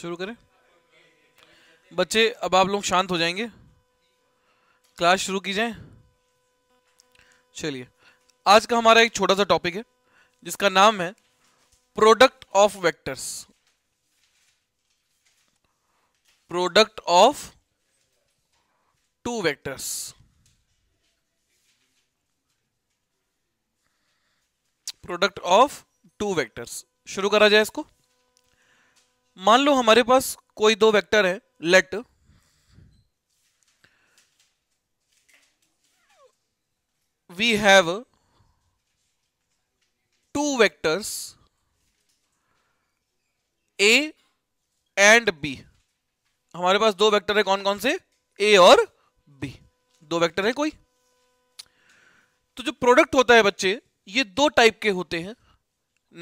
शुरू करें बच्चे अब आप लोग शांत हो जाएंगे क्लास शुरू की जाए चलिए आज का हमारा एक छोटा सा टॉपिक है जिसका नाम है product of vectors product of two vectors product of two vectors शुरू करा जाए इसको मान लो हमारे पास कोई दो वेक्टर है let we have two vectors A and B हमारे पास दो वेक्टर है कौन कौन से ए और बी दो वेक्टर है कोई तो जो प्रोडक्ट होता है बच्चे ये दो टाइप के होते हैं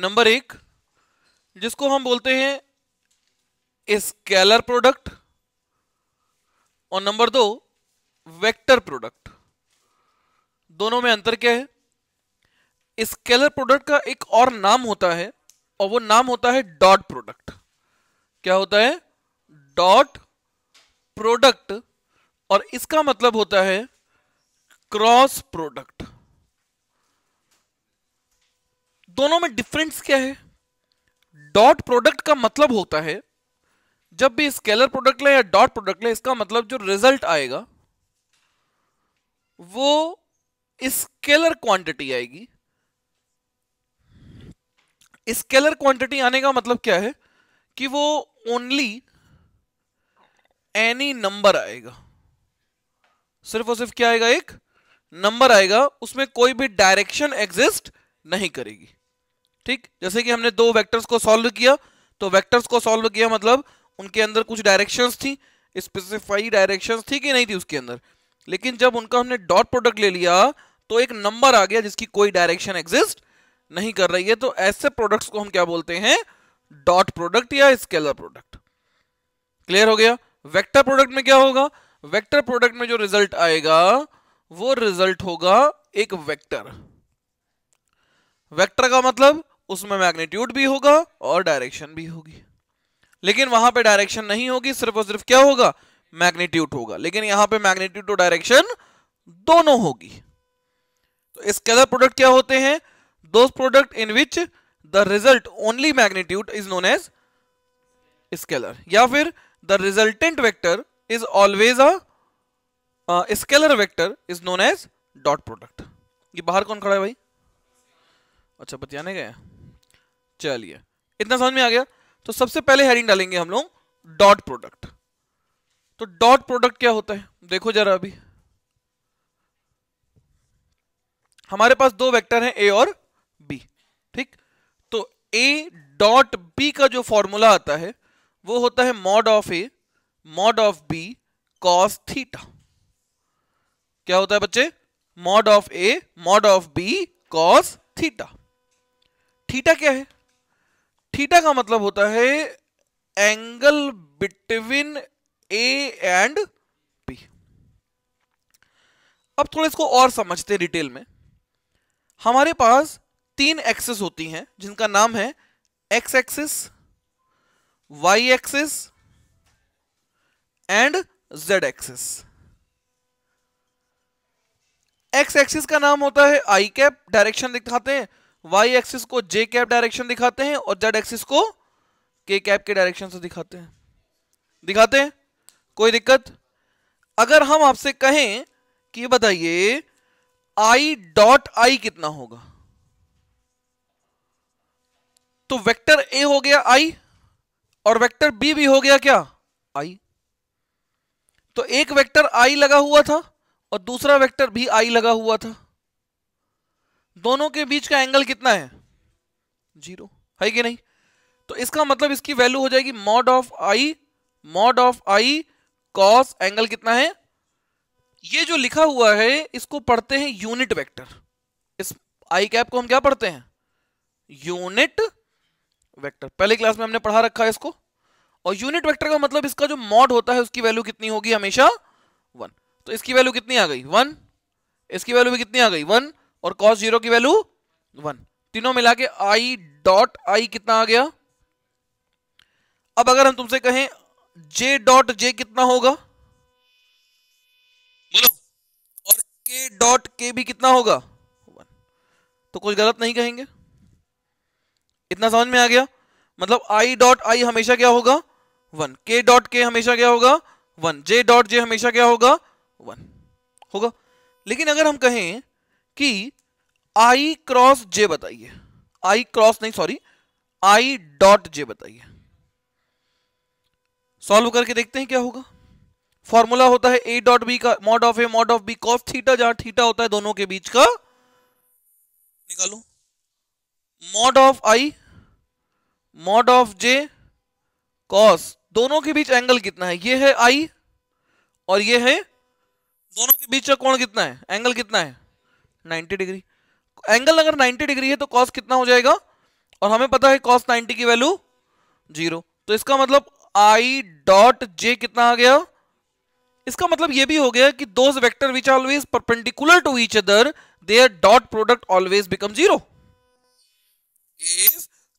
नंबर एक जिसको हम बोलते हैं स्केलर प्रोडक्ट और नंबर दो वेक्टर प्रोडक्ट दोनों में अंतर क्या है स्केलर प्रोडक्ट का एक और नाम होता है और वो नाम होता है डॉट प्रोडक्ट क्या होता है डॉट प्रोडक्ट और इसका मतलब होता है क्रॉस प्रोडक्ट दोनों में डिफरेंस क्या है डॉट प्रोडक्ट का मतलब होता है जब भी स्केलर प्रोडक्ट लें या डॉट प्रोडक्ट लें इसका मतलब जो रिजल्ट आएगा वो स्केलर क्वांटिटी आएगी स्केलर क्वांटिटी आने का मतलब क्या है कि वो ओनली एनी नंबर आएगा सिर्फ और सिर्फ क्या आएगा एक नंबर आएगा उसमें कोई भी डायरेक्शन एग्जिस्ट नहीं करेगी ठीक जैसे कि हमने दो वेक्टर्स को सॉल्व किया तो वेक्टर्स को सॉल्व किया मतलब उनके अंदर कुछ डायरेक्शंस थी स्पेसिफाई डायरेक्शंस थी कि नहीं थी उसके अंदर लेकिन जब उनका हमने डॉट प्रोडक्ट ले लिया तो एक नंबर आ गया जिसकी कोई डायरेक्शन एग्जिस्ट नहीं कर रही है तो ऐसे प्रोडक्ट्स को हम क्या बोलते हैं डॉट प्रोडक्ट या स्केलर प्रोडक्ट क्लियर हो गया वेक्टर प्रोडक्ट में क्या होगा वेक्टर प्रोडक्ट में जो रिजल्ट आएगा वो रिजल्ट होगा एक वेक्टर वेक्टर का मतलब उसमें मैग्नीट्यूड भी होगा और डायरेक्शन भी होगी लेकिन वहां पे डायरेक्शन नहीं होगी सिर्फ और सिर्फ क्या होगा मैग्नीट्यूड होगा लेकिन यहां पे मैग्नीट्यूड और डायरेक्शन दोनों होगी तो इसके प्रोडक्ट क्या होते हैं दो product in which the result only magnitude is known as scalar या फिर the resultant vector is always a scalar vector is known as dot product ये बाहर कौन खड़ा है भाई अच्छा बतियाने गए चलिए इतना समझ में आ गया तो सबसे पहले हेडिंग डालेंगे हम लोग डॉट प्रोडक्ट तो डॉट प्रोडक्ट क्या होता है देखो जरा अभी हमारे पास दो वेक्टर हैं ए और बी ठीक तो ए डॉट बी का जो फॉर्मूला आता है वो होता है mod of A mod of B cos theta क्या होता है बच्चे mod of A mod of B cos theta theta क्या है थीटा का मतलब होता है angle between A and B अब थोड़ा इसको और समझते हैं डिटेल में हमारे पास तीन एक्सेस होती हैं जिनका नाम है X axis Y axis and Z axis X axis का नाम होता है आई कैप डायरेक्शन दिखाते हैं वाई एक्सिस को जे कैप डायरेक्शन दिखाते हैं और जेड एक्सिस को के कैप के डायरेक्शन से दिखाते हैं दिखाते हैं कोई दिक्कत अगर हम आपसे कहें कि बताइए आई डॉट आई कितना होगा तो वेक्टर ए हो गया आई और वेक्टर बी भी हो गया क्या आई तो एक वेक्टर आई लगा हुआ था और दूसरा वेक्टर भी आई लगा हुआ था दोनों के बीच का एंगल कितना है जीरो है कि नहीं तो इसका मतलब इसकी वैल्यू हो जाएगी mod of I mod of I cos angle कितना है ये जो लिखा हुआ है इसको पढ़ते हैं यूनिट वेक्टर इस आई कैप को हम क्या पढ़ते हैं यूनिट वेक्टर पहले क्लास में हमने पढ़ा रखा है इसको और यूनिट वेक्टर का मतलब इसका जो मॉड होता है उसकी वैल्यू कितनी होगी हमेशा वन तो इसकी वैल्यू कितनी आ गई वन इसकी वैल्यू भी कितनी आ गई वन और कॉस जीरो की वैल्यू वन तीनों मिला के आई डॉट आई कितना आ गया अब अगर हम तुमसे कहें जे डॉट जे कितना होगा बोलो और के डॉट के भी कितना होगा वन तो कुछ गलत नहीं कहेंगे इतना समझ में आ गया मतलब आई डॉट आई हमेशा क्या होगा वन के डॉट के हमेशा क्या होगा वन जे डॉट जे हमेशा क्या होगा वन होगा लेकिन अगर हम कहें कि आई क्रॉस जे बताइए आई क्रॉस नहीं सॉरी आई डॉट जे बताइए सॉल्व करके देखते हैं क्या होगा फॉर्मूला होता है ए डॉट बी का mod of A mod of B cos theta जहां थीटा होता है दोनों के बीच का निकालो mod of I mod of J cos दोनों के बीच एंगल कितना है ये है आई और ये है दोनों के बीच का कोण कितना है एंगल कितना है 90 डिग्री एंगल अगर 90 डिग्री है तो कॉस कितना हो जाएगा और हमें पता है कॉस 90 की वैल्यू जीरो तो इसका मतलब आई डॉट जे कितना आ गया इसका मतलब यह भी हो गया कि those vector which always perpendicular to each other their dot product always become zero if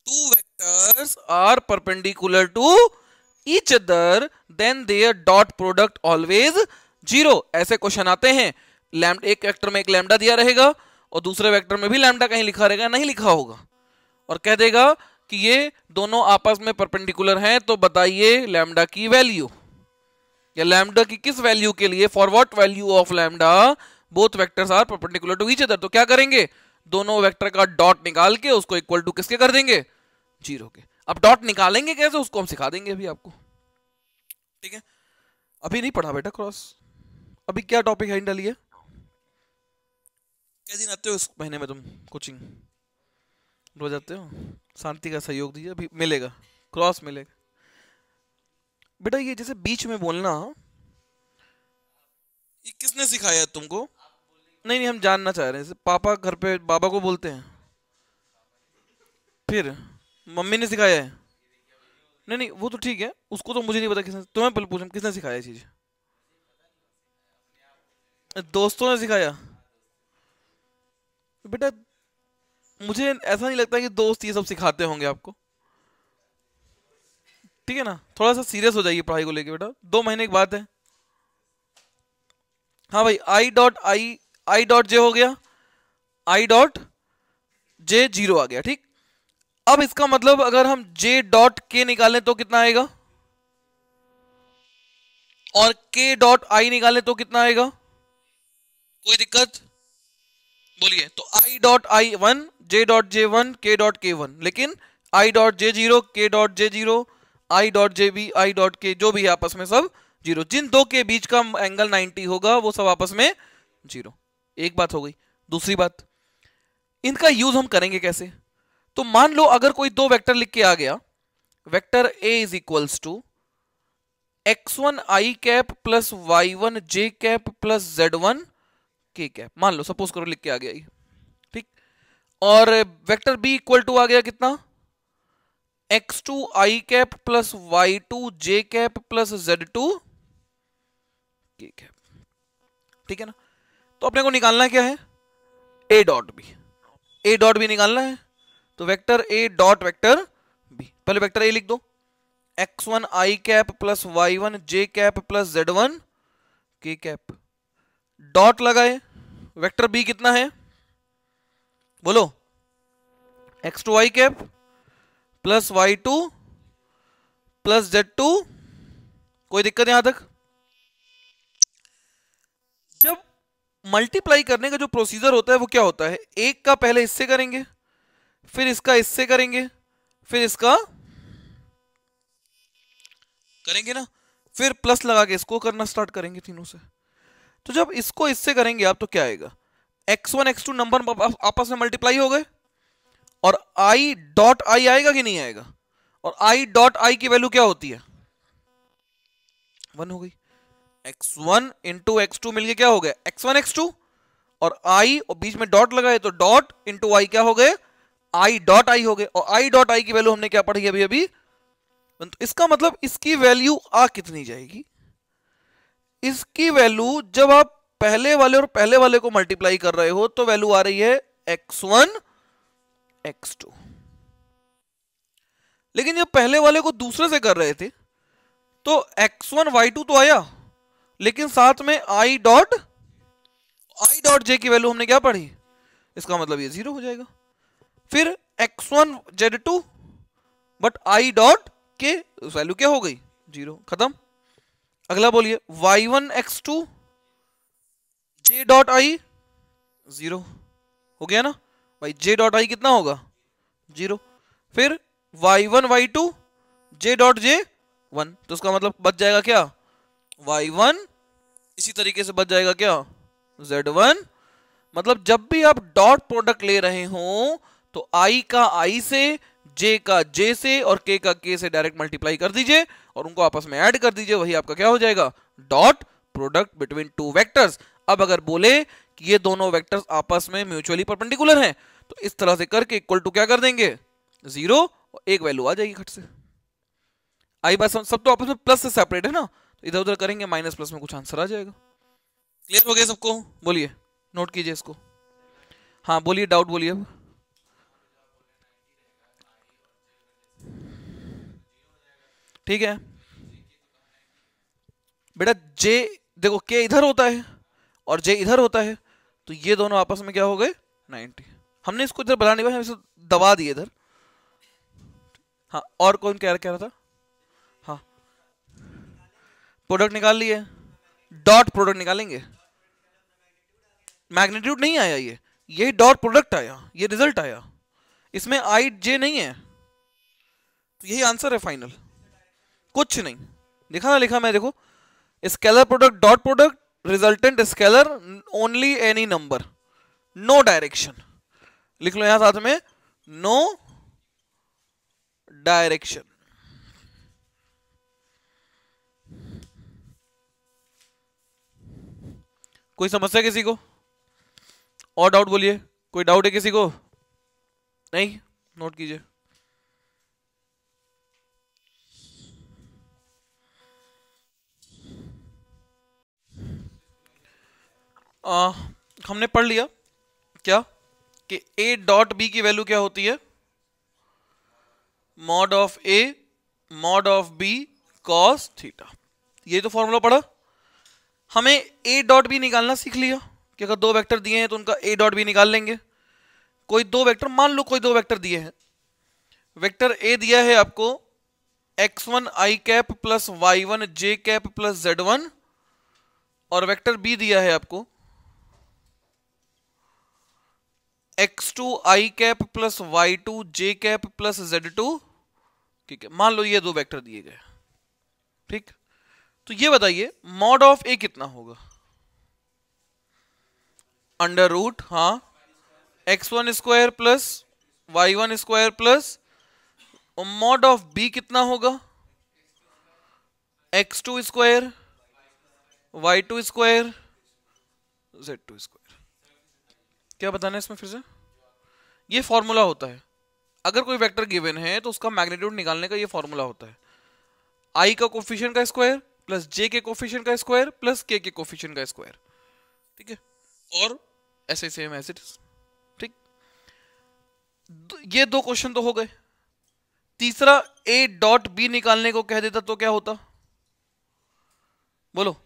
two vectors are perpendicular to each other then their dot product always ऐसे क्वेश्चन आते हैं एक वेक्टर में एक लैमडा दिया रहेगा और दूसरे वेक्टर में भी लैमडा कहीं लिखा रहेगा नहीं लिखा होगा और कह देगा कि ये दोनों आपस में परपेंडिकुलर हैं तो बताइए लैमडा की वैल्यू या लैमडा की किस वैल्यू के लिए for what value of lambda both vectors are perpendicular to each other तो क्या करेंगे दोनों वैक्टर का डॉट निकाल के उसको इक्वल टू किसके कर देंगे जीरो के अब डॉट निकालेंगे कैसे उसको हम सिखा देंगे अभी आपको ठीक है अभी नहीं पढ़ा बेटा क्रॉस अभी क्या टॉपिक है डालिए किस दिन आते हो इस महीने में तुम कोचिंग रोज आते हो शांति का सहयोग दीजिए अभी मिलेगा क्रॉस मिलेगा बेटा ये जैसे बीच में बोलना हाँ। ये किसने सिखाया तुमको नहीं नहीं हम जानना चाह रहे हैं पापा घर पे बाबा को बोलते हैं फिर मम्मी ने सिखाया है नहीं नहीं वो तो ठीक है उसको तो मुझे नहीं पता किसने तुम्हें पहले पूछ किसने सिखाया चीज दोस्तों ने सिखाया बेटा मुझे ऐसा नहीं लगता कि दोस्त ये सब सिखाते होंगे आपको ठीक है ना थोड़ा सा सीरियस हो जाइए पढ़ाई को लेके बेटा दो महीने की बात है हाँ भाई आई डॉट आई आई डॉट जे हो गया आई डॉट जे जीरो आ गया ठीक अब इसका मतलब अगर हम जे डॉट के निकालें तो कितना आएगा और के डॉट आई निकालें तो कितना आएगा कोई दिक्कत बोलिए तो I dot I one J dot J one K dot K one लेकिन I dot J zero K dot J zero I dot J बी आई डॉट के जो भी है आपस में सब जीरो जिन दो के बीच का एंगल 90 होगा वो सब आपस में जीरो एक बात हो गई दूसरी बात इनका यूज हम करेंगे कैसे तो मान लो अगर कोई दो वेक्टर लिख के आ गया vector A is equals to X one I cap plus Y one J cap plus Z one K cap है मान लो सपोज करो लिख के आ गया ये ठीक और वेक्टर बी इक्वल टू आ गया कितना एक्स टू आई कैप प्लस वाई टू जे cap plus Z two K cap ठीक है ना तो अपने को निकालना क्या है A dot B A dot B निकालना है तो vector A dot vector B पहले वेक्टर ए लिख दो X one I cap plus Y one J cap plus Z one K cap dot लगाए वेक्टर बी कितना है बोलो X two Y cap plus Y two plus Z two कोई दिक्कत यहां तक जब मल्टीप्लाई करने का जो प्रोसीजर होता है वो क्या होता है एक का पहले इससे करेंगे फिर इसका इससे करेंगे फिर इसका करेंगे ना फिर प्लस लगा के इसको करना स्टार्ट करेंगे तीनों से तो जब इसको इससे करेंगे आप तो क्या आएगा X one X two number आपस में मल्टीप्लाई हो गए और आई डॉट आई आएगा कि नहीं आएगा और आई डॉट आई की वैल्यू क्या होती है वन हो गई x1 one into x to मिलकर क्या हो गया एक्स वन एक्स टू और आई और बीच में डॉट लगाए तो डॉट इंटू आई क्या हो गए आई डॉट आई हो गए और आई डॉट आई की वैल्यू हमने क्या पढ़ी अभी अभी तो इसका मतलब इसकी वैल्यू आ कितनी जाएगी इसकी वैल्यू जब आप पहले वाले और पहले वाले को मल्टीप्लाई कर रहे हो तो वैल्यू आ रही है एक्स वन एक्स टू लेकिन जब पहले वाले को दूसरे से कर रहे थे तो एक्स वन वाई टू तो आया लेकिन साथ में आई डॉट आई डॉट जे की वैल्यू हमने क्या पढ़ी इसका मतलब ये जीरो हो जाएगा फिर X one Z two but I dot K value क्या हो गई जीरो खत्म अगला बोलिए Y one X two J dot I zero हो गया ना भाई जे डॉट आई कितना होगा जीरो फिर Y one Y two J dot J one तो उसका मतलब बच जाएगा क्या वाई वन इसी तरीके से बच जाएगा क्या जेड वन मतलब जब भी आप डॉट प्रोडक्ट ले रहे हो तो आई का आई से जे का जे से और के का के से डायरेक्ट मल्टीप्लाई कर दीजिए और उनको आपस में ऐड कर दीजिए वही आपका क्या हो जाएगा dot product between two vectors अब अगर बोले कि ये दोनों वेक्टर्स आपस में म्यूचुअली परपेंडिकुलर हैं तो इस तरह से करके इक्वल टू क्या कर देंगे जीरो और एक वैल्यू आ जाएगी खट से आई बात सब तो आपस में प्लस से सेपरेट है ना तो इधर उधर करेंगे माइनस प्लस में कुछ आंसर आ जाएगा क्लियर हो गया सबको बोलिए नोट कीजिए इसको हाँ बोलिए डाउट बोलिए अब ठीक है बेटा जे देखो के इधर होता है और जे इधर होता है तो ये दोनों आपस में क्या हो गए 90 हमने इसको इधर बना नहीं इसे दबा दिए इधर हाँ और कौन कह रहा था हाँ प्रोडक्ट निकाल लिए डॉट प्रोडक्ट निकालेंगे मैग्नेट्यूड नहीं आया ये यही डॉट प्रोडक्ट आया ये रिजल्ट आया इसमें आई जे नहीं है तो यही आंसर है फाइनल कुछ नहीं लिखा ना लिखा मैं देखो scalar product dot product resultant scalar only any number no direction लिख लो यहां साथ में नो डायरेक्शन कोई समस्या किसी को और डाउट बोलिए कोई डाउट है किसी को नहीं नोट कीजिए आ, हमने पढ़ लिया क्या कि ए डॉट बी की वैल्यू क्या होती है mod of A mod of B cos theta ये तो फॉर्मूला पढ़ा हमें ए डॉट बी निकालना सीख लिया कि अगर दो वेक्टर दिए हैं तो उनका ए डॉट बी निकाल लेंगे कोई दो वेक्टर मान लो कोई दो वेक्टर दिए हैं वेक्टर ए दिया है आपको X one I cap plus Y one J cap plus Z one और वेक्टर बी दिया है आपको एक्स टू आई कैप प्लस वाई टू जे कैप प्लस जेड टू ठीक है मान लो ये दो वेक्टर दिए गए ठीक तो ये बताइए मॉड ऑफ ए कितना होगा अंडर रूट हाँ X one square plus Y one square plus mod of B कितना होगा X two square Y two square Z two square क्या बताना है इसमें फिर से ये फॉर्मूला होता है अगर कोई वेक्टर गिवन है तो उसका मैग्नीट्यूड निकालने का ये फॉर्मूला होता है आई का कोफिशियन का स्क्वायर प्लस जे के कोफिशियन का स्क्वायर प्लस के के कोफिशियन का स्क्वायर ठीक है और ऐसे सेम एज इट इज ठीक ये दो क्वेश्चन तो हो गए तीसरा ए डॉट बी निकालने को कह देता तो क्या होता बोलो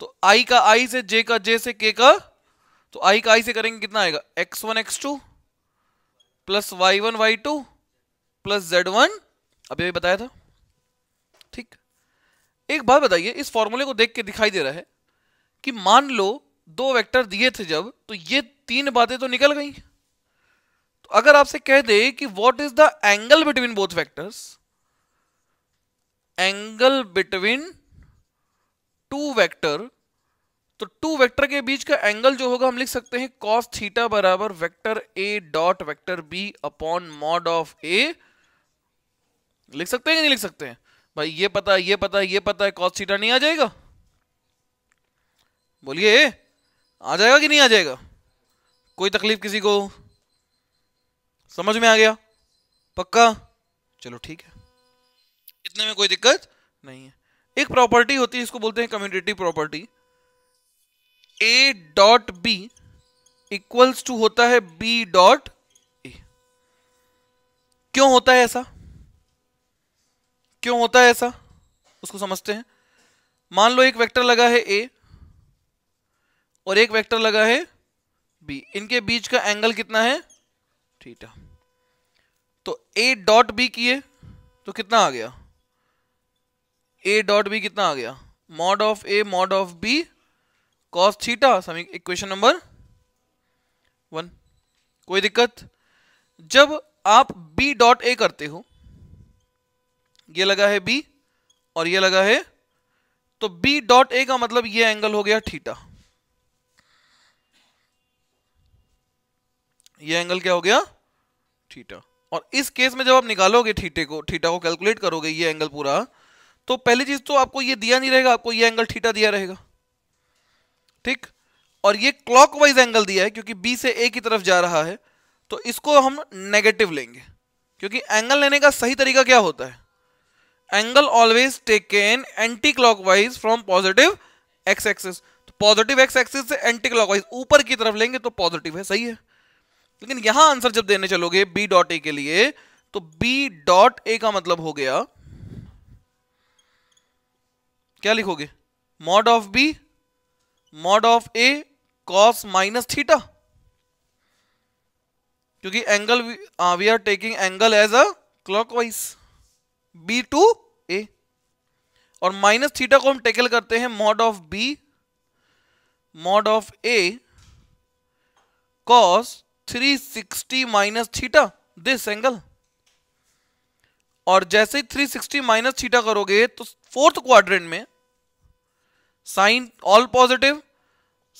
तो आई का आई से जे का जे से के का तो आई का आई से करेंगे कितना आएगा X one X two plus Y one Y two plus Z one अभी अभी बताया था ठीक एक बात बताइए इस फॉर्मूले को देख के दिखाई दे रहा है कि मान लो दो वेक्टर दिए थे जब तो ये तीन बातें तो निकल गई तो अगर आपसे कह दे कि what is the angle between both vectors angle between two vector तो टू वेक्टर के बीच का एंगल जो होगा हम लिख सकते हैं कॉस थीटा बराबर vector A dot vector B upon mod of A लिख सकते हैं कि नहीं लिख सकते हैं भाई ये पता ये पता ये पता है कॉस थीटा नहीं आ जाएगा बोलिए आ जाएगा कि नहीं आ जाएगा कोई तकलीफ किसी को समझ में आ गया पक्का चलो ठीक है इतने में कोई दिक्कत नहीं है एक प्रॉपर्टी होती है इसको बोलते हैं community property A dot B equals to होता है बी डॉट ए क्यों होता है ऐसा क्यों होता है ऐसा उसको समझते हैं मान लो एक वेक्टर लगा है ए और एक वेक्टर लगा है बी इनके बीच का एंगल कितना है थीटा तो ए डॉट बी किए तो कितना आ गया ए डॉट बी कितना आ गया mod of A mod of B cos theta equation number one कोई दिक्कत जब आप बी डॉट ए करते हो ये लगा है बी और ये लगा है तो बी डॉट ए का मतलब ये एंगल हो गया थीटा ये एंगल क्या हो गया थीटा और इस केस में जब आप निकालोगे थीटे को थीटा को कैलकुलेट करोगे ये एंगल पूरा तो पहली चीज तो आपको ये दिया नहीं रहेगा आपको ये एंगल थीटा दिया रहेगा ठीक और ये क्लॉकवाइज एंगल दिया है क्योंकि बी से ए की तरफ जा रहा है तो इसको हम नेगेटिव लेंगे क्योंकि एंगल लेने का सही तरीका क्या होता है angle always taken anti clockwise from positive X axis तो पॉजिटिव एक्स एक्सिस से एंटी क्लॉकवाइज ऊपर की तरफ लेंगे तो पॉजिटिव है सही है लेकिन यहां आंसर जब देने चलोगे बी डॉट ए के लिए तो बी डॉट ए का मतलब हो गया क्या लिखोगे mod of B mod of A cos minus theta क्योंकि angle we are taking angle as a clockwise B to A और माइनस थीटा को हम टेकल करते हैं mod of B mod of A cos 360 minus theta this angle और जैसे ही 360 minus theta करोगे तो फोर्थ क्वाड्रेंट में साइन ऑल पॉजिटिव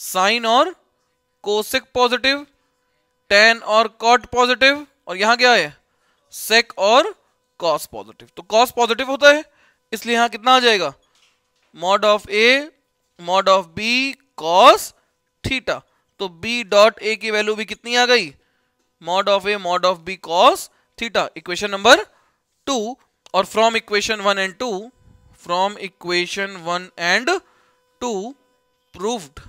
साइन और कोसिक पॉजिटिव टेन और कॉट पॉजिटिव और यहां क्या है सेक और कॉस पॉजिटिव तो कॉस पॉजिटिव होता है इसलिए यहां कितना आ जाएगा mod of A mod of B cos theta तो बी डॉट ए की वैल्यू भी कितनी आ गई mod of A mod of B cos theta equation number two और from equation one and two from equation one and two proved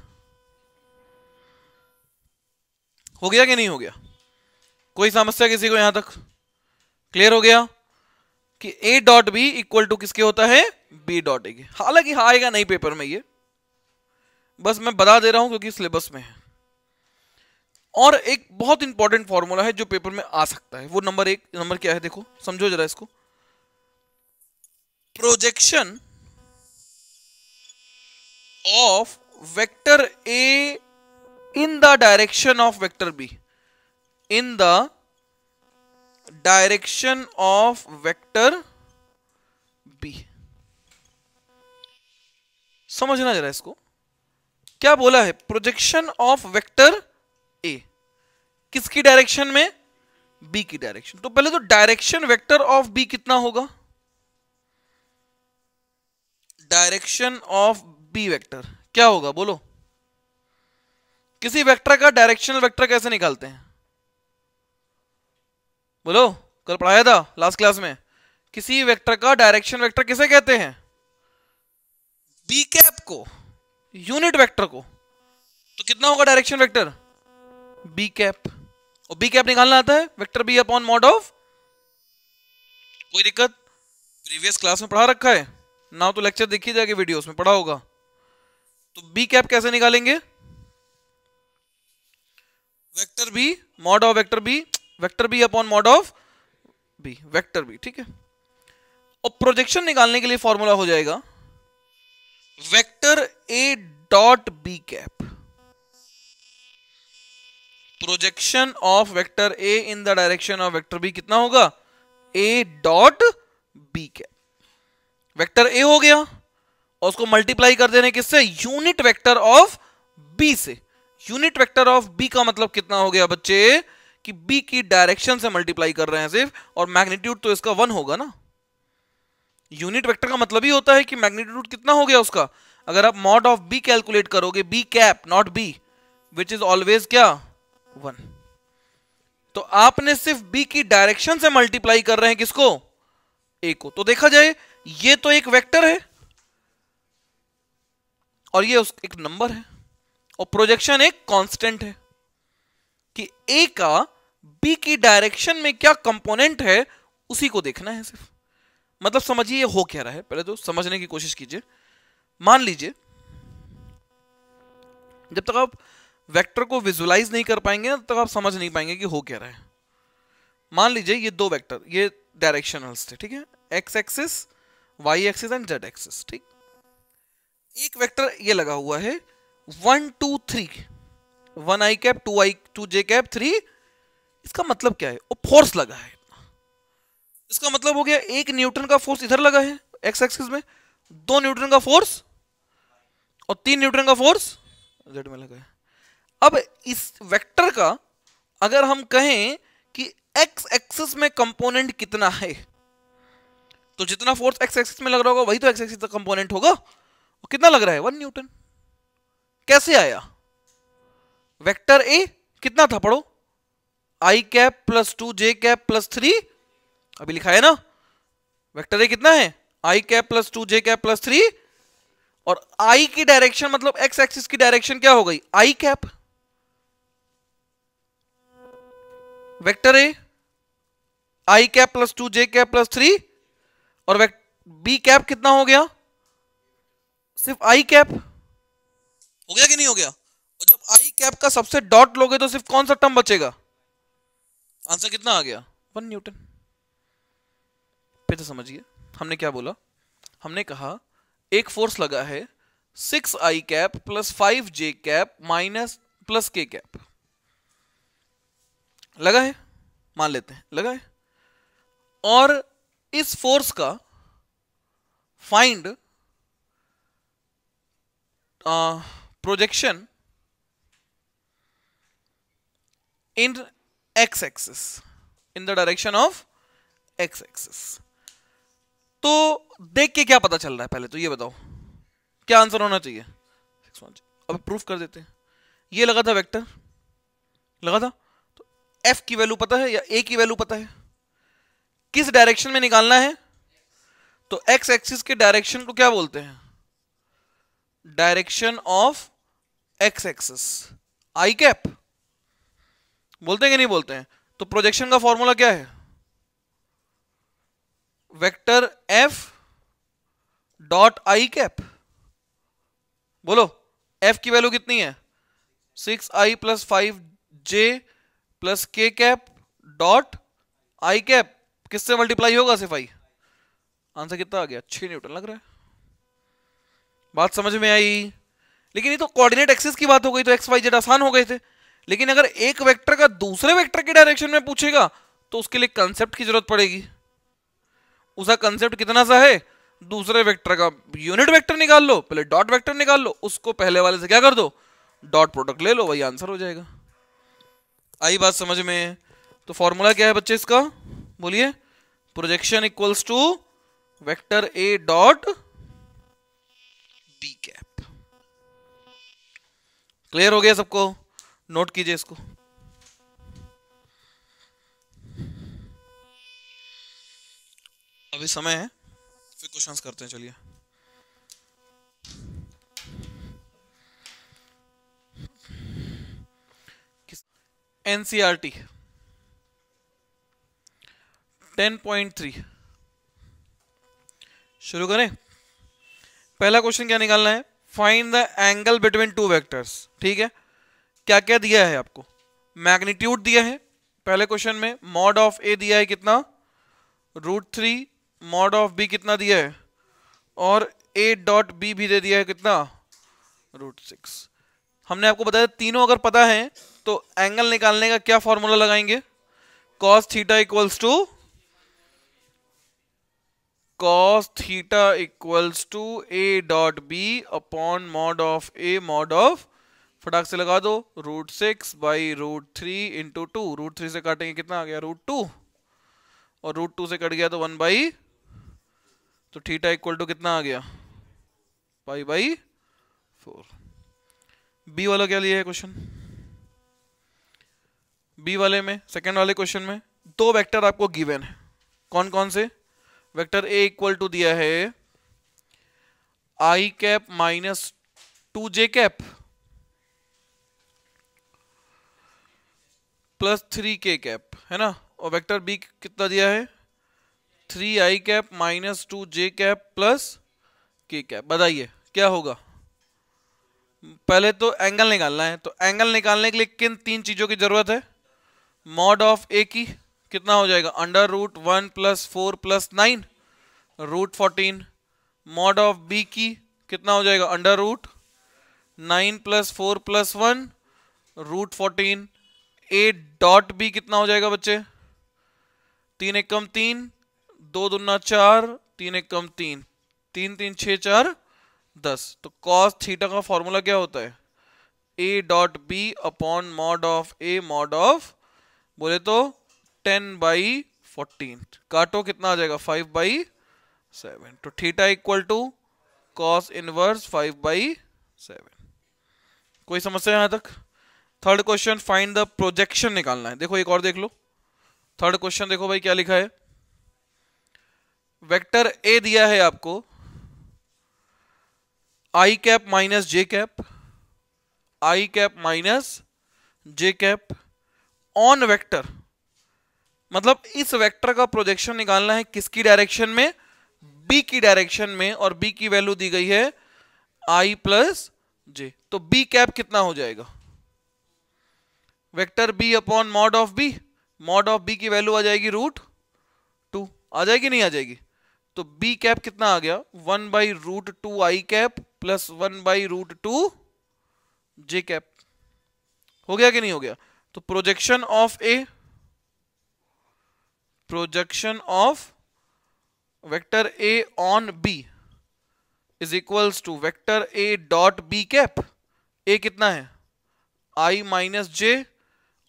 हो गया कि नहीं हो गया कोई समस्या किसी को यहां तक क्लियर हो गया कि ए डॉट बी इक्वल टू किसके होता है बी डॉट ए के हालांकि हा आएगा नहीं पेपर में ये बस मैं बता दे रहा हूं क्योंकि सिलेबस में है और एक बहुत इंपॉर्टेंट फॉर्मूला है जो पेपर में आ सकता है वो नंबर एक नंबर क्या है देखो समझो जरा इसको projection of vector A in the direction of vector B in the direction of vector B समझना जरा इसको क्या बोला है प्रोजेक्शन ऑफ वेक्टर ए किसकी डायरेक्शन में बी की डायरेक्शन तो पहले तो डायरेक्शन वेक्टर ऑफ बी कितना होगा डायरेक्शन ऑफ बी वेक्टर क्या होगा बोलो किसी वेक्टर का डायरेक्शनल वेक्टर कैसे निकालते हैं बोलो कल पढ़ाया था लास्ट क्लास में किसी वेक्टर का डायरेक्शन वेक्टर किसे कहते हैं बी कैप को यूनिट वेक्टर को तो कितना होगा डायरेक्शन वेक्टर बी कैप और बी कैप निकालना आता है vector B upon mod of कोई दिक्कत प्रीवियस क्लास में पढ़ा रखा है ना तो लेक्चर देखी जाएगी वीडियोस में पढ़ा होगा तो बी कैप कैसे निकालेंगे vector B mod of vector B vector B upon mod of B vector B ठीक है और प्रोजेक्शन निकालने के लिए फॉर्मूला हो जाएगा vector A dot B cap projection of vector A in the direction of vector B कितना होगा A dot B cap vector A हो गया और उसको मल्टीप्लाई कर दे रहे किससे यूनिट वेक्टर ऑफ बी से यूनिट वेक्टर ऑफ बी का मतलब कितना हो गया बच्चे कि बी की डायरेक्शन से मल्टीप्लाई कर रहे हैं सिर्फ और मैग्नीट्यूड तो इसका वन होगा ना यूनिट वेक्टर का मतलब ही होता है कि मैग्नीट्यूड कितना हो गया उसका अगर आप मॉड ऑफ बी कैलकुलेट करोगे B cap not B which is always क्या वन तो आपने सिर्फ बी की डायरेक्शन से मल्टीप्लाई कर रहे हैं किसको ए को तो देखा जाए ये तो एक वेक्टर है और ये उस एक नंबर है और प्रोजेक्शन एक कांस्टेंट है कि ए का बी की डायरेक्शन में क्या कंपोनेंट है उसी को देखना है सिर्फ मतलब समझिए हो क्या रहा है पहले तो समझने की कोशिश कीजिए मान लीजिए जब तक आप वेक्टर को विजुलाइज नहीं कर पाएंगे तब तक आप समझ नहीं पाएंगे कि हो क्या रहा है मान लीजिए ये दो वेक्टर ये डायरेक्शनल्स थे ठीक है X axis Y axis and Z axis ठीक एक वेक्टर ये लगा हुआ है one two three one I cap two I two J cap three इसका मतलब क्या है फोर्स लगा है इसका मतलब हो गया एक न्यूटन का फोर्स इधर लगा है एक्स एक्सिस में दो न्यूटन का फोर्स और तीन न्यूटन का फोर्स जेड में लगा है अब इस वेक्टर का अगर हम कहें कि एक्स एक्सिस में कंपोनेंट कितना है तो जितना फोर्स एक्स एक्सिस में लग रहा होगा वही तो एक्स एक्सिस का कंपोनेंट होगा वो कितना लग रहा है वन न्यूटन कैसे आया वेक्टर ए कितना था पढ़ो I cap plus two J cap plus three अभी लिखा है ना वेक्टर ए कितना है I cap plus two J cap plus three और आई की डायरेक्शन मतलब एक्स एक्सिस की डायरेक्शन क्या हो गई I cap vector A I cap plus two J cap plus three और बी कैप कितना हो गया सिर्फ आई कैप हो गया कि नहीं हो गया और जब आई कैप का सबसे डॉट लोगे तो सिर्फ कौन सा टर्म बचेगा आंसर कितना आ गया वन न्यूटन फिर तो समझिए हमने क्या बोला हमने कहा एक फोर्स लगा है six I cap plus five J cap minus plus के कैप लगा है मान लेते हैं लगा है और इस फोर्स का find projection in X axis in the direction of X axis तो देख के क्या पता चल रहा है पहले तो ये बताओ क्या आंसर होना चाहिए अब प्रूफ कर देते हैं ये लगा था वेक्टर लगा था तो f की वैल्यू पता है या a की वैल्यू पता है किस डायरेक्शन में निकालना है तो x एक्सिस के डायरेक्शन को क्या बोलते हैं direction of X axis I cap बोलते हैं कि नहीं बोलते हैं तो प्रोजेक्शन का फॉर्मूला क्या है vector F dot I cap बोलो एफ की वैल्यू कितनी है six I plus five J plus के कैप डॉट आई कैप किससे मल्टीप्लाई होगा सिर्फ आई आंसर कितना आ गया छह न्यूटन लग रहा है बात समझ में आई लेकिन ये तो कोऑर्डिनेट एक्सिस की बात हो गई तो एक्स वाई जेड आसान हो गए थे लेकिन अगर एक वेक्टर का दूसरे वेक्टर के डायरेक्शन में पूछेगा तो उसके लिए कंसेप्ट की जरूरत पड़ेगी उसका कंसेप्ट कितना सा है दूसरे वेक्टर का यूनिट वेक्टर निकाल लो पहले डॉट वेक्टर निकाल लो उसको पहले वाले से क्या कर दो डॉट प्रोडक्ट ले लो वही आंसर हो जाएगा आई बात समझ में तो फॉर्मूला क्या है बच्चे इसका बोलिए projection equals to vector A dot P cap clear हो गया सबको नोट कीजिए इसको अभी समय है फिर क्वेश्चंस करते हैं चलिए एनसीआरटी 10.3 शुरू करें पहला क्वेश्चन क्या निकालना है find the angle between two vectors ठीक है क्या क्या दिया है आपको मैग्नीट्यूड दिया है पहले क्वेश्चन में मॉड ऑफ ए दिया है कितना root three mod of B कितना दिया है और ए डॉट बी भी दे दिया है कितना रूट सिक्स हमने आपको बताया तीनों अगर पता है तो एंगल निकालने का क्या फॉर्मूला लगाएंगे cos theta equals to cos theta equals to a dot b upon mod of a mod of फटाक से लगा दो root six by root three into two root three से काटेंगे कितना आ गया रूट टू और रूट टू से कट गया तो वन बाई तो थीटा इक्वल टू कितना आ गया पाई बाई फोर बी वाला क्या लिया है क्वेश्चन बी वाले में सेकंड वाले क्वेश्चन में दो वेक्टर आपको गिवन है कौन कौन से वेक्टर ए इक्वल टू दिया है I cap minus two J cap plus three के कैप है ना और वेक्टर बी कितना दिया है थ्री आई कैप माइनस टू जे कैप प्लस के कैप बताइए क्या होगा पहले तो एंगल निकालना है तो एंगल निकालने के लिए किन तीन चीज़ों की ज़रूरत है मॉड ऑफ ए की कितना हो जाएगा under root one plus four plus nine root fourteen mod of B की कितना हो जाएगा under root nine plus four plus one root fourteen A dot B कितना हो जाएगा बच्चे तीन एक कम तीन दो दुना चार तीन एक कम तीन तीन तीन छ चार दस तो कॉस थीटा का फॉर्मूला क्या होता है A dot B upon mod of A mod of बोले तो टेन बाई फोर्टीन काटो कितना आ जाएगा फाइव बाई सेवन तो theta equal to cos inverse five by seven कोई समस्या यहां तक third question find the projection निकालना है देखो एक और देख लो थर्ड क्वेश्चन देखो भाई क्या लिखा है वेक्टर ए दिया है आपको I cap minus J cap I cap minus J cap on vector मतलब इस वेक्टर का प्रोजेक्शन निकालना है किसकी डायरेक्शन में बी की डायरेक्शन में और बी की वैल्यू दी गई है आई प्लस जे तो बी कैप कितना हो जाएगा vector B upon mod of B mod of B की वैल्यू आ जाएगी रूट टू आ जाएगी नहीं आ जाएगी तो बी कैप कितना आ गया one by root two I cap plus one by root two J cap हो गया कि नहीं हो गया तो projection of A projection of vector A on B is equals to vector A dot B cap A कितना है I minus जे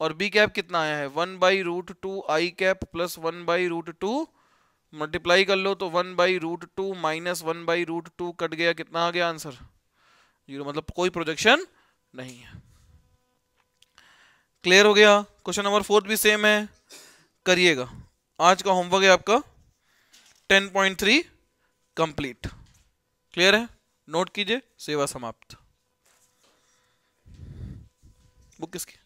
और B कैप कितना आया है one by root two I cap plus one by root two multiply कर लो तो one by root two minus one by root two cut गया कितना आ गया आंसर जीरो तो मतलब कोई प्रोजेक्शन नहीं है क्लियर हो गया क्वेश्चन नंबर फोर्थ भी सेम है करिएगा आज का होमवर्क है आपका 10.3 कंप्लीट क्लियर है नोट कीजिए सेवा समाप्त बुक किसकी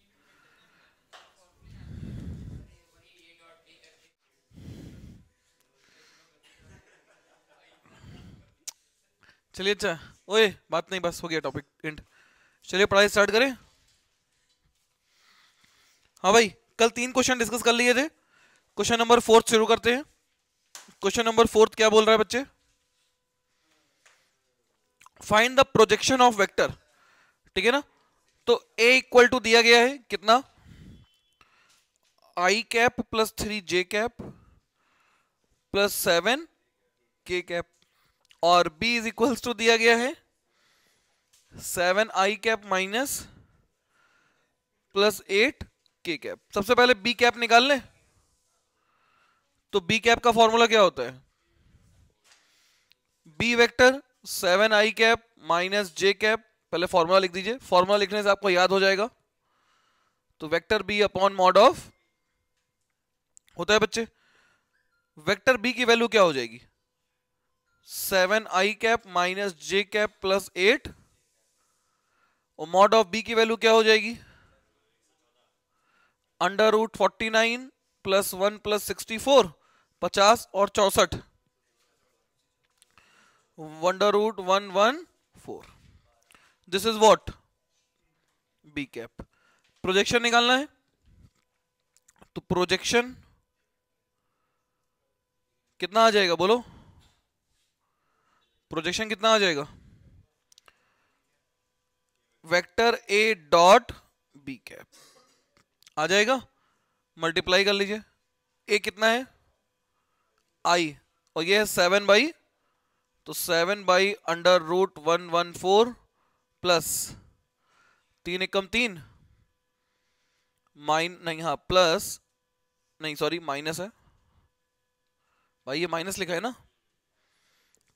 चलिए अच्छा ओए बात नहीं बस हो गया टॉपिक एंड चलिए पढ़ाई स्टार्ट करें हाँ भाई कल तीन क्वेश्चन डिस्कस कर लिए थे क्वेश्चन नंबर फोर्थ शुरू करते हैं क्वेश्चन नंबर फोर्थ क्या बोल रहा है बच्चे find the projection of vector ठीक है ना तो ए इक्वल टू दिया गया है कितना I cap plus three J cap plus seven K cap और बी इज इक्वल टू दिया गया है seven I cap minus plus eight K cap सबसे पहले बी कैप निकाल लें तो बी कैप का फॉर्मूला क्या होता है B vector seven I cap minus J cap पहले फॉर्मूला लिख दीजिए फॉर्मूला लिखने से आपको याद हो जाएगा तो vector B upon mod of होता है बच्चे वेक्टर बी की वैल्यू क्या हो जाएगी seven I cap minus J cap plus eight और मॉड ऑफ बी की वैल्यू क्या हो जाएगी under root forty nine plus one plus sixty four पचास और चौसठ under root one one four this is what B cap projection निकालना है तो प्रोजेक्शन कितना आ जाएगा बोलो प्रोजेक्शन कितना आ जाएगा vector A dot B cap आ जाएगा मल्टीप्लाई कर लीजिए ए कितना है आई और ये है सेवन बाई तो seven by under root one one four plus तीन एकम तीन माइन नहीं हाँ प्लस नहीं सॉरी माइनस है भाई ये माइनस लिखा है ना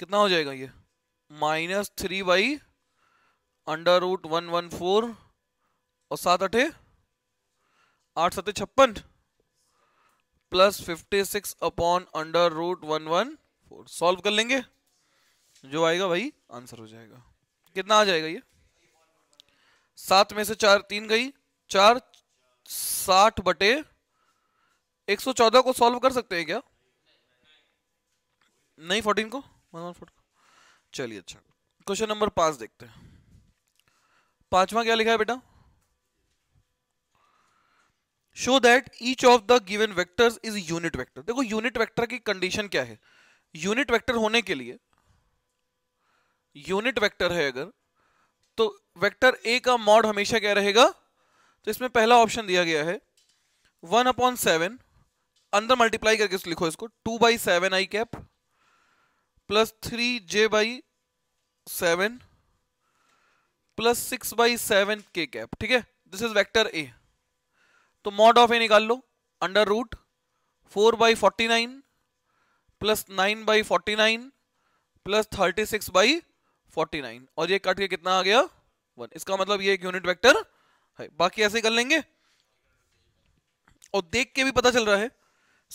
कितना हो जाएगा ये minus three by under root one one four और सात अठे आठ सते छप्पन plus fifty six upon under root one one four solve कर लेंगे जो आएगा वही आंसर हो जाएगा कितना आ जाएगा ये सात में से चार तीन गई चार साठ बटे एक सौ चौदह को सॉल्व कर सकते हैं क्या नहीं फोर्टीन को वन वन फोर्टीन चलिए अच्छा क्वेश्चन नंबर पांच देखते हैं पांचवा क्या लिखा है बेटा show that each of the given vectors is unit vector देखो यूनिट वेक्टर की कंडीशन क्या है यूनिट वेक्टर होने के लिए यूनिट वेक्टर है अगर तो वेक्टर ए का मॉड हमेशा क्या रहेगा तो इसमें पहला ऑप्शन दिया गया है वन अपॉन सेवन अंदर मल्टीप्लाई करके लिखो इसको two by seven I cap plus three J by seven plus six by seven K cap ठीक है दिस इज वेक्टर ए तो मॉड ऑफ ए निकाल लो under root four by forty nine plus nine by forty nine plus thirty six by forty nine और ये cut के कितना आ गया वन इसका मतलब ये एक यूनिट वेक्टर है बाकी ऐसे कर लेंगे और देख के भी पता चल रहा है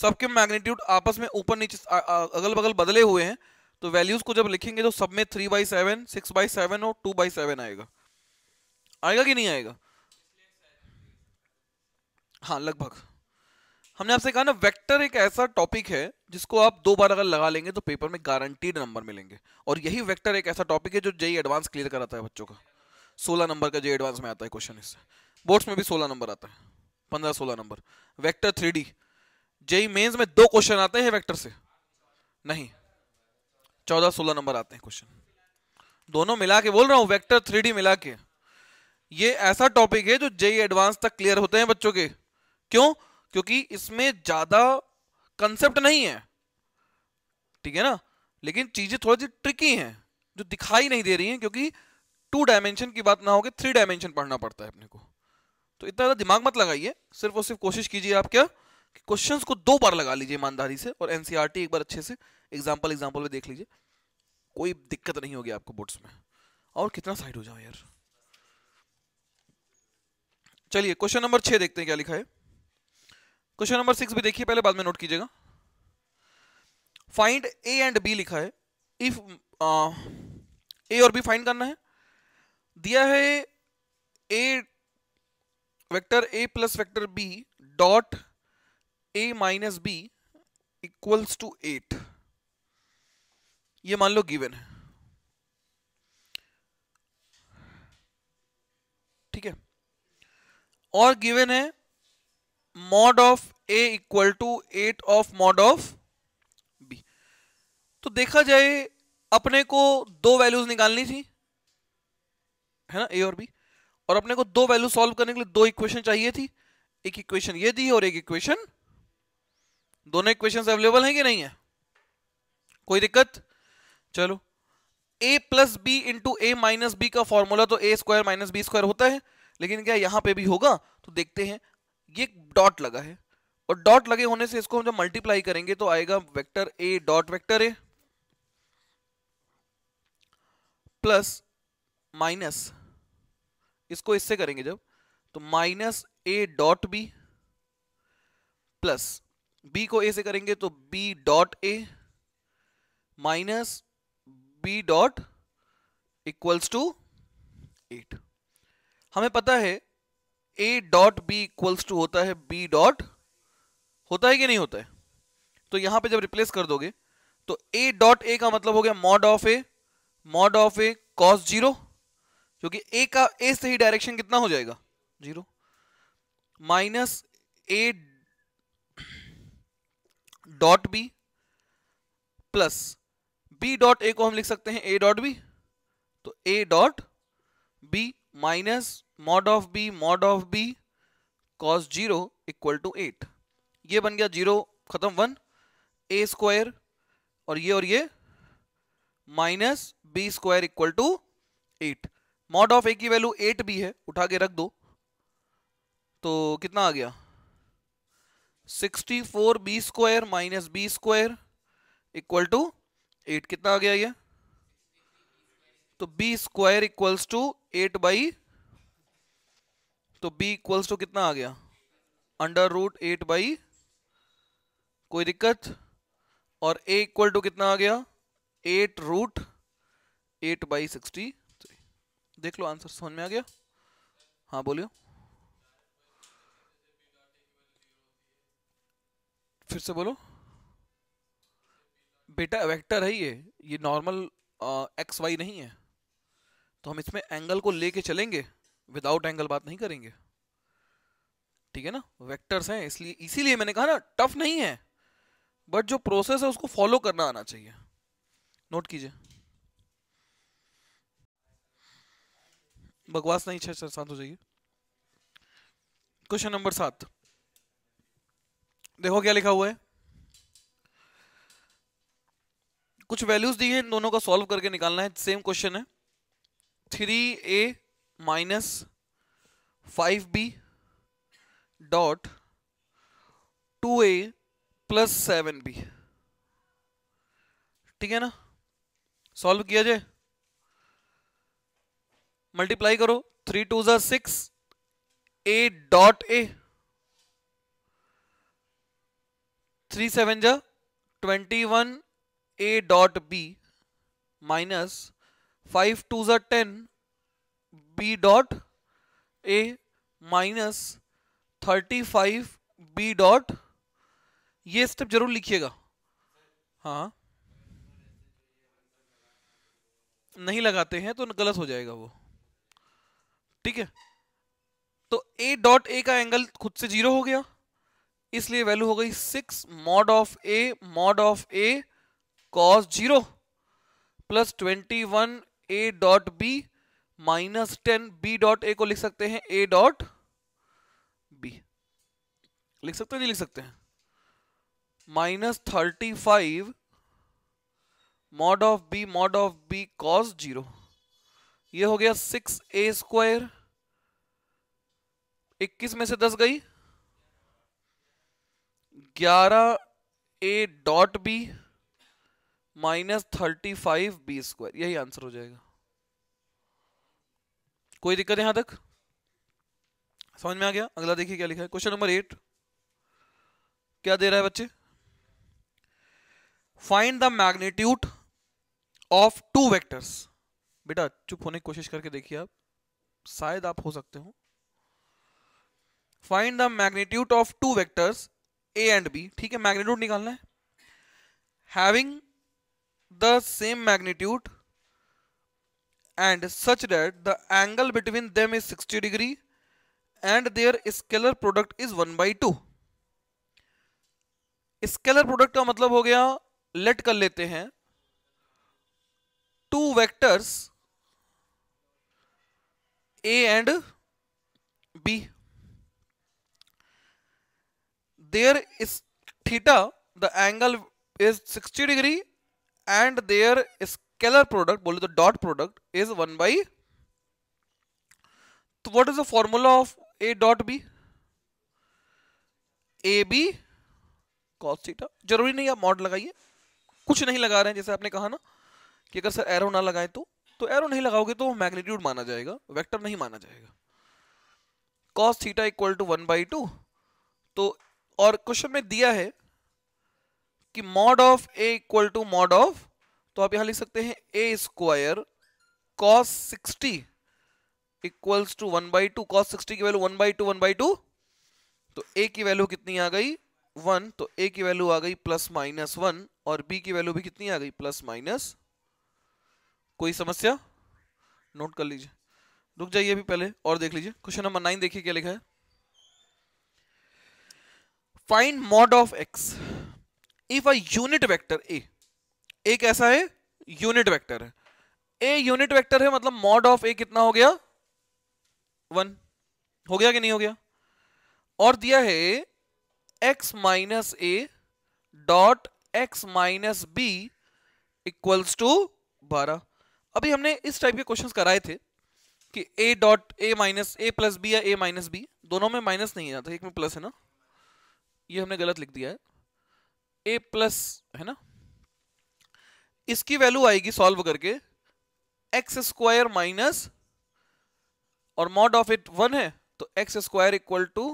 सबके मैग्नीट्यूड आपस में ऊपर नीचे अगल बगल बदले हुए हैं तो वैल्यूज को जब लिखेंगे तो सब में three by seven six by seven और टू बाई सेवन आएगा आएगा कि नहीं आएगा हाँ लगभग हमने आपसे कहा ना वेक्टर एक ऐसा टॉपिक है जिसको आप दो बार अगर लगा लेंगे तो पेपर में गारंटीड नंबर मिलेंगे और यही वेक्टर एक ऐसा टॉपिक है जो जेई एडवांस क्लियर कराता है बच्चों का सोलह नंबर का जेई एडवांस e में आता है क्वेश्चन इससे बोर्ड्स में भी सोलह नंबर आता है पंद्रह सोलह number vector three D JEE mains में दो क्वेश्चन आते हैं वैक्टर से नहीं चौदह सोलह नंबर आते हैं क्वेश्चन दोनों मिला के बोल रहा हूँ वैक्टर थ्री मिला के ये ऐसा टॉपिक है जो जेई एडवांस e तक क्लियर होते हैं बच्चों के क्यों क्योंकि इसमें ज्यादा कंसेप्ट नहीं है ठीक है ना लेकिन चीजें थोड़ी सी ट्रिकी हैं जो दिखाई नहीं दे रही हैं क्योंकि टू डायमेंशन की बात ना होगी थ्री डायमेंशन पढ़ना पड़ता है अपने को तो इतना ज़्यादा दिमाग मत लगाइए सिर्फ और सिर्फ कोशिश कीजिए आप क्या क्वेश्चन को दो बार लगा लीजिए ईमानदारी से और एनसीआर e एक बार अच्छे से एग्जाम्पल एग्जाम्पल में देख लीजिए कोई दिक्कत नहीं होगी आपको बोर्ड्स में और कितना साइड हो जाओ यार चलिए क्वेश्चन नंबर छह देखते हैं क्या लिखा है क्वेश्चन नंबर सिक्स भी देखिए पहले बाद में नोट कीजिएगा फाइंड ए एंड बी लिखा है इफ ए और बी फाइंड करना है दिया है A vector A plus vector B dot A minus B equals to eight ये मान लो गिवन है ठीक है और गिवन है mod of A equal to eight of mod of B तो देखा जाए अपने को दो वैल्यूज निकालनी थी है ना ए और बी और अपने को दो वैल्यू सॉल्व करने के लिए दो इक्वेशन चाहिए थी एक इक्वेशन ये दी और एक इक्वेशन दोनों इक्वेशन अवेलेबल हैं कि नहीं है कोई दिक्कत चलो A plus B into A minus B का फॉर्मूला तो A square minus B square होता है लेकिन क्या यहां पे भी होगा तो देखते हैं ये डॉट लगा है और डॉट लगे होने से इसको हम जब मल्टीप्लाई करेंगे तो आएगा vector A dot vector A plus minus इसको इससे करेंगे जब तो माइनस ए डॉट बी प्लस बी को ए से करेंगे तो B dot A minus B dot equals to eight हमें पता है A dot B equals to होता है बी डॉट होता है कि नहीं होता है तो यहां पे जब रिप्लेस कर दोगे तो ए डॉट ए का मतलब हो गया mod of A mod of A cos zero क्योंकि ए का ए से ही डायरेक्शन कितना हो जाएगा zero minus A dot B plus B dot A को हम लिख सकते हैं ए डॉट बी तो A dot B minus mod of B mod of B cos zero equal to eight ये बन गया जीरो खत्म वन ए स्क्वायर और ये और ये minus B square equal to eight mod of A की वैल्यू एट भी है उठा के रख दो तो कितना आ गया sixty four B square minus B square equal to eight कितना आ गया ये तो B square equals to eight by तो b इक्वल्स टू कितना आ गया अंडर रूट एट बाई कोई दिक्कत और a इक्वल टू कितना आ गया eight root eight by sixty देख लो आंसर समझ में आ गया हाँ बोलियो फिर से बोलो बेटा वेक्टर है ये ये नॉर्मल एक्स वाई नहीं है तो हम इसमें एंगल को लेके चलेंगे विदाउट एंगल बात नहीं करेंगे ठीक है ना वेक्टर्स हैं इसलिए इसीलिए मैंने कहा ना टफ नहीं है बट जो प्रोसेस है उसको फॉलो करना आना चाहिए नोट कीजिए बकवास नहीं छह शांत हो जाइए क्वेश्चन नंबर सात देखो क्या लिखा हुआ है कुछ वैल्यूज दी है इन दोनों का सॉल्व करके निकालना है सेम क्वेश्चन है three A minus five B dot two A plus seven B ठीक है ना सॉल्व किया जाए मल्टीप्लाई करो थ्री टू ज़ा six A dot A three seven जा twenty one A dot B minus five two ज़ा टेन बी डॉट ए minus thirty five B dot ये स्टेप जरूर लिखिएगा हाँ नहीं लगाते हैं तो गलत हो जाएगा वो ठीक है तो ए डॉट ए का एंगल खुद से जीरो हो गया इसलिए वैल्यू हो गई six mod of A mod of A cos zero plus twenty one A dot B minus ten B dot A को लिख सकते हैं ए डॉट बी लिख सकते हैं नहीं लिख सकते हैं minus thirty five mod of B mod of B cos zero ये हो गया सिक्स ए स्क्वायर इक्कीस में से दस गई ग्यारह A dot B minus thirty five B square यही आंसर हो जाएगा कोई दिक्कत यहां तक समझ में आ गया अगला देखिए क्या लिखा है क्वेश्चन नंबर एट क्या दे रहा है बच्चे find the magnitude of two vectors बेटा चुप होने की कोशिश करके देखिए आप शायद आप हो सकते हो find the magnitude of two vectors A and B ठीक है मैग्नीट्यूड निकालना है having the same magnitude and such that the angle between them is 60 degree and their scalar product is 1 by 2. Scalar product का मतलब हो गया let कर लेते हैं two vectors A and B there is theta the angle is 60 degree and their scalar product बोले तो dot product is one by तो what is the formula of A dot B A B cos theta जरूरी नहीं आप mod लगाइए कुछ नहीं लगा रहे हैं जैसे आपने कहा ना कि अगर सर एरो ना लगाए तो तो एरो नहीं लगाओगे तो मैग्नीट्यूड माना जाएगा वेक्टर नहीं माना जाएगा cos theta equal to one by two तो और क्वेश्चन में दिया है कि mod of A equal to mod of तो आप यहां लिख सकते हैं a square cos sixty equals to one by two cos sixty की value one by two one by two तो ए की वैल्यू कितनी आ गई वन तो ए की वैल्यू आ गई प्लस माइनस वन और बी की वैल्यू भी कितनी आ गई प्लस माइनस कोई समस्या नोट कर लीजिए रुक जाइए अभी पहले और देख लीजिए क्वेश्चन नंबर नाइन देखिए क्या लिखा है find mod of x if a unit vector a एक ऐसा है यूनिट वेक्टर है ए यूनिट वेक्टर है मतलब मॉड ऑफ ए कितना हो गया वन हो गया कि नहीं हो गया और दिया है x minus A dot x minus B equals to बारह अभी हमने इस टाइप के क्वेश्चन कराए थे कि ए dot A minus a plus b या ए माइनस बी दोनों में माइनस नहीं आता तो एक में प्लस है ना ये हमने गलत लिख दिया है ए प्लस है ना इसकी वैल्यू आएगी सॉल्व करके एक्स स्क्वायर माइनस और मॉड ऑफ इट वन है तो x square equal to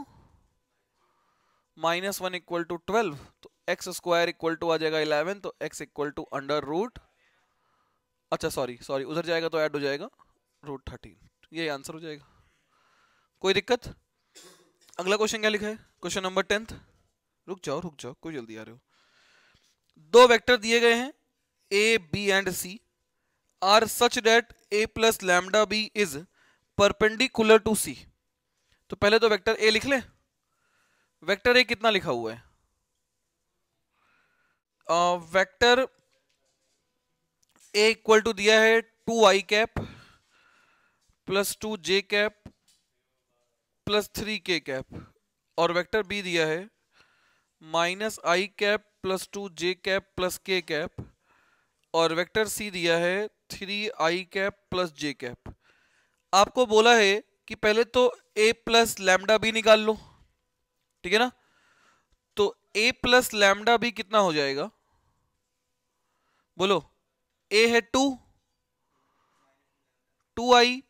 minus one equal to twelve तो एक्स स्क्वायर इक्वल टू आ जाएगा इलेवन तो x equal to under root अच्छा सॉरी सॉरी उधर जाएगा तो ऐड हो जाएगा रूट थर्टीन ये आंसर हो जाएगा कोई दिक्कत अगला क्वेश्चन क्या लिखा है क्वेश्चन नंबर टेंथ रुक जाओ रुक जाओ कोई जल्दी आ रहे हो दो वेक्टर दिए गए हैं a, b and c are such that a plus lambda b is perpendicular to c. तो पहले तो वेक्टर a लिख ले वेक्टर a कितना लिखा हुआ है वेक्टर a इक्वल टू दिया है टू आई कैप प्लस टू जे कैप प्लस थ्री के कैप और वेक्टर b दिया है minus i cap plus two J cap plus के कैप और वेक्टर सी दिया है थ्री आई कैप प्लस जे कैप आपको बोला है कि पहले तो ए प्लस लैमडा भी निकाल लो ठीक है ना तो ए प्लस लैमडा भी कितना हो जाएगा बोलो ए है two two i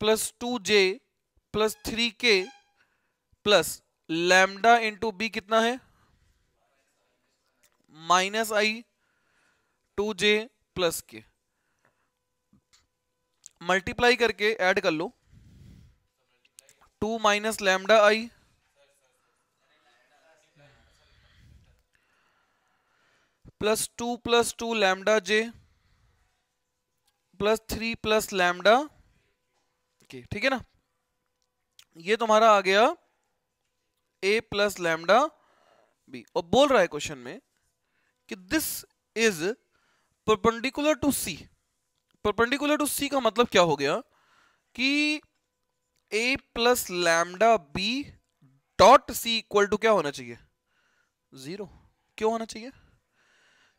plus two j plus three k plus lambda into b कितना है minus i two j plus k multiply करके ऐड कर लो two minus lambda i plus two plus two lambda j plus three plus lambda k ठीक है ना ये तुम्हारा आ गया ए प्लस लैमडा बी और बोल रहा है क्वेश्चन में कि this is perpendicular to c perpendicular to c का मतलब क्या हो गया कि a plus lambda b dot c equal to क्या होना चाहिए जीरो क्यों होना चाहिए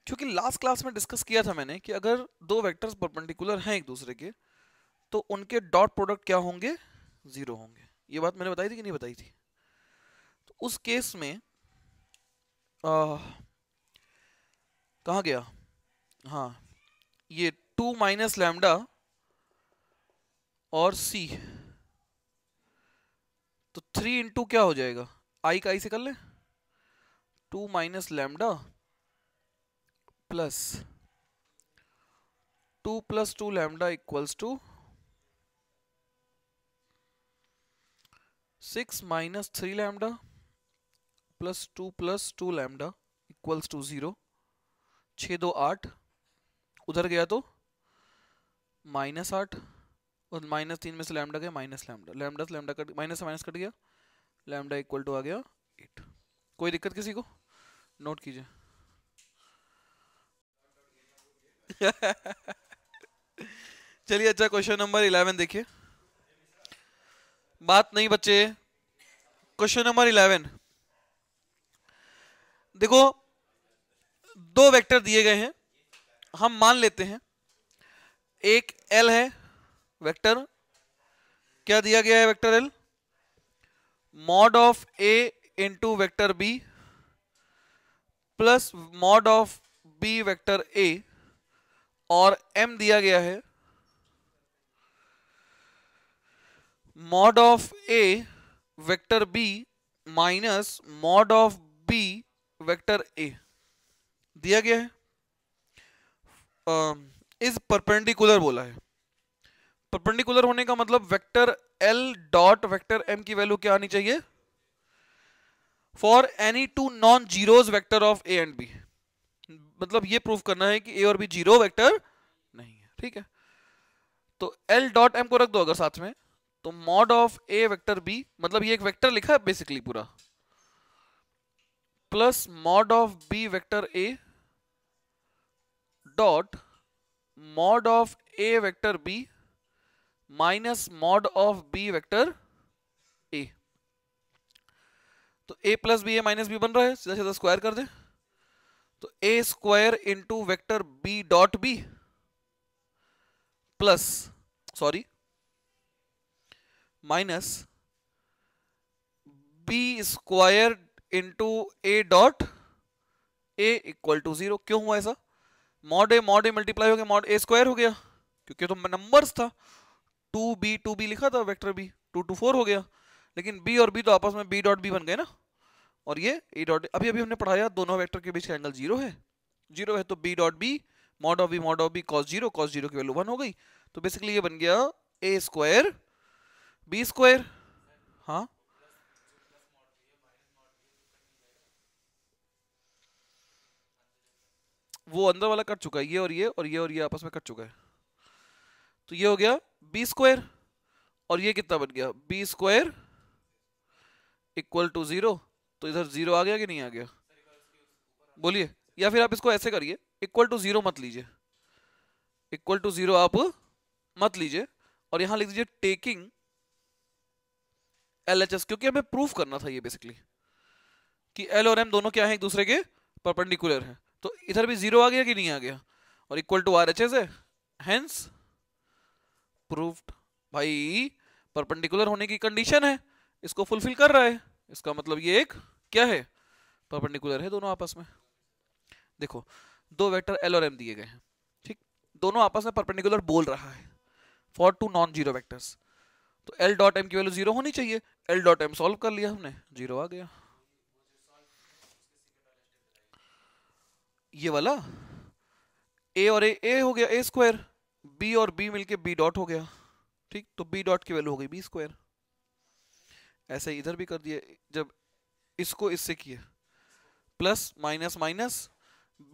क्योंकि लास्ट क्लास में डिस्कस किया था मैंने कि अगर दो वेक्टर्स परपेंडिकुलर हैं एक दूसरे के तो उनके डॉट प्रोडक्ट क्या होंगे जीरो होंगे ये बात मैंने बताई थी कि नहीं बताई थी तो उस केस में आ, कहा गया हाँ ये टू माइनस लैमडा और सी तो थ्री इंटू क्या हो जाएगा आई का आई से कर ले two minus lambda plus two plus two lambda equals to six minus three lambda plus two plus two lambda equals to zero छः दो आठ उधर गया तो माइनस आठ और माइनस तीन में से लैमडा गया माइनस लैमडा लैमडा से लैमडा कट माइनस से माइनस कट गया लैमडा इक्वल टू आ गया एट कोई दिक्कत किसी को नोट कीजिए चलिए अच्छा क्वेश्चन नंबर इलेवन देखिए बात नहीं बच्चे क्वेश्चन नंबर इलेवन देखो दो वेक्टर दिए गए हैं हम मान लेते हैं एक एल है वेक्टर क्या दिया गया है vector l mod of a into vector b plus mod of B vector a और एम दिया गया है mod of a vector b minus mod of B vector a दिया गया है इज परपेंडिकुलर बोला है परपेंडिकुलर होने का मतलब vector l dot vector m की वैल्यू क्या आनी चाहिए for any two non zeros vector of a and b मतलब ये प्रूफ करना है कि ए और बी जीरो वेक्टर नहीं है ठीक है तो एल डॉट एम को रख दो अगर साथ में तो mod of a vector b मतलब ये एक वेक्टर लिखा है बेसिकली पूरा plus mod of B vector a dot mod of a vector b minus mod of b vector a तो a plus b a minus b बन रहा है सीधा सीधा स्क्वायर कर दे तो a square into vector b dot B plus sorry minus b square into a dot a equal to zero क्यों हुआ ऐसा mod a mod a multiply हो गया मॉड ए स्क्वायर हो गया क्योंकि तो नंबर्स था टू बी टू बी लिखा था vector b two two four हो गया लेकिन बी और बी तो आपस में बी डॉट बी बन गए ना और ये ए डॉट अभी अभी हमने पढ़ाया दोनों वेक्टर के बीच का एंगल जीरो है जीरो है तो B dot b mod of B mod of B cos zero cos zero की वैल्यू वन हो गई तो बेसिकली ये बन गया ए स्क्वायर बी स्क्वायर हाँ वो अंदर वाला कट चुका है ये और ये और ये और ये आपस में कट चुका है तो ये हो गया बी स्क्वायर और ये कितना बन गया b square equal to zero तो इधर जीरो आ गया कि नहीं आ गया बोलिए या फिर आप इसको ऐसे करिए इक्वल टू जीरो मत लीजिए इक्वल टू जीरो आप मत लीजिए और यहां लिख दीजिए टेकिंग एल एच एस क्योंकि हमें प्रूफ करना था ये बेसिकली कि एल और एम दोनों क्या है एक दूसरे के परपेंडिकुलर हैं तो इधर भी जीरो आ गया कि नहीं आ गया और equal to r h s hence भाई परपेंडिकुलर होने की कंडीशन है इसको फुलफिल कर रहा है इसका मतलब ये एक क्या है परपेंडिकुलर है दोनों आपस में देखो दो वेक्टर एल और एम दिए गए हैं ठीक दोनों आपस में परपेंडिकुलर बोल रहा है for two non zero vectors तो एल डॉट एम की वैल्यू जीरो होनी चाहिए एल डॉट एम सॉल्व कर लिया हमने जीरो आ गया ये वाला ए और ए ए हो गया ए स्क्वायर बी और बी मिलके बी डॉट हो गया ठीक तो बी डॉट की वैल्यू हो गई बी स्क्वायर ऐसे इधर भी कर दिए जब इसको इससे किए प्लस माइनस माइनस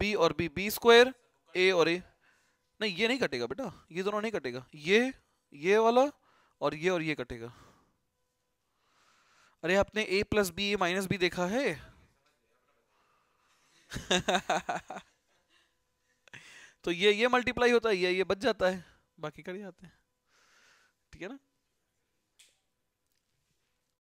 बी और बी बी स्क्वायर ए और ए नहीं ये नहीं कटेगा बेटा ये दोनों नहीं कटेगा ये ये वाला और ये और ये कटेगा अरे आपने a plus b a minus b देखा है तो ये ये मल्टीप्लाई होता है ये ये बच जाता है बाकी कट जाते हैं ठीक है ना